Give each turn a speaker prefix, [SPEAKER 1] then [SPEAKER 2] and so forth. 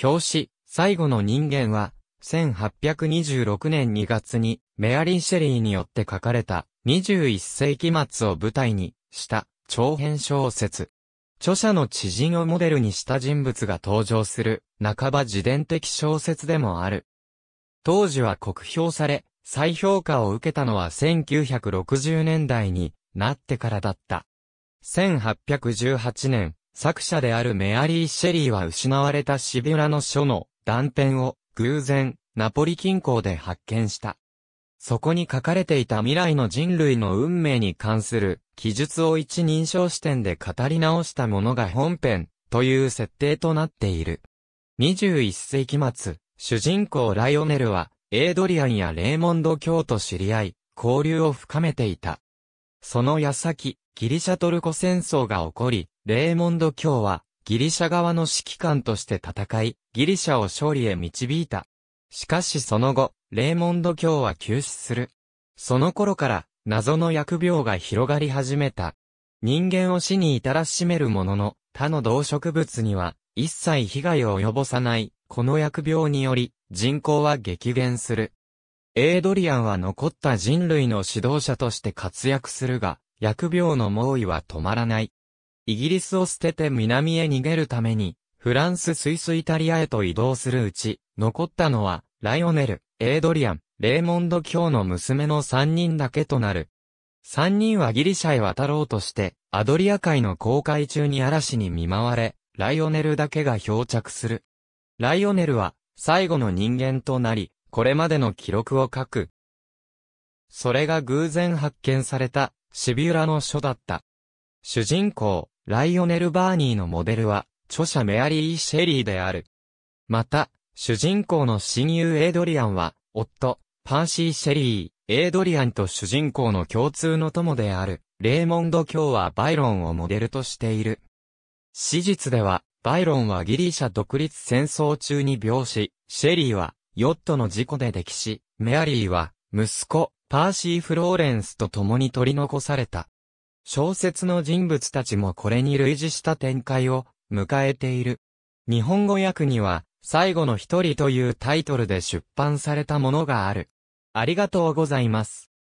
[SPEAKER 1] 表紙、最後の人間は、1826年2月に、メアリー・シェリーによって書かれた、21世紀末を舞台に、した、長編小説。著者の知人をモデルにした人物が登場する、半ば自伝的小説でもある。当時は酷評され、再評価を受けたのは1960年代になってからだった。1818年、作者であるメアリー・シェリーは失われたシビュラの書の断片を偶然ナポリ近郊で発見した。そこに書かれていた未来の人類の運命に関する記述を一人称視点で語り直したものが本編という設定となっている。21世紀末、主人公ライオネルはエイドリアンやレーモンド教と知り合い、交流を深めていた。その矢先、ギリシャトルコ戦争が起こり、レーモンド卿は、ギリシャ側の指揮官として戦い、ギリシャを勝利へ導いた。しかしその後、レーモンド卿は休止する。その頃から、謎の疫病が広がり始めた。人間を死に至らしめるものの、他の動植物には、一切被害を及ぼさない、この疫病により、人口は激減する。エイドリアンは残った人類の指導者として活躍するが、疫病の猛威は止まらない。イギリスを捨てて南へ逃げるために、フランス・スイス・イタリアへと移動するうち、残ったのは、ライオネル、エイドリアン、レーモンド卿の娘の3人だけとなる。3人はギリシャへ渡ろうとして、アドリア海の航海中に嵐に見舞われ、ライオネルだけが漂着する。ライオネルは、最後の人間となり、これまでの記録を書く。それが偶然発見された、シビュラの書だった。主人公、ライオネル・バーニーのモデルは、著者メアリー・シェリーである。また、主人公の親友エイドリアンは、夫、パンシー・シェリー、エイドリアンと主人公の共通の友である、レーモンド・卿はバイロンをモデルとしている。史実では、バイロンはギリシャ独立戦争中に病死、シェリーは、ヨットの事故で溺死、メアリーは、息子、パーシー・フローレンスと共に取り残された。小説の人物たちもこれに類似した展開を迎えている。日本語訳には、最後の一人というタイトルで出版されたものがある。ありがとうございます。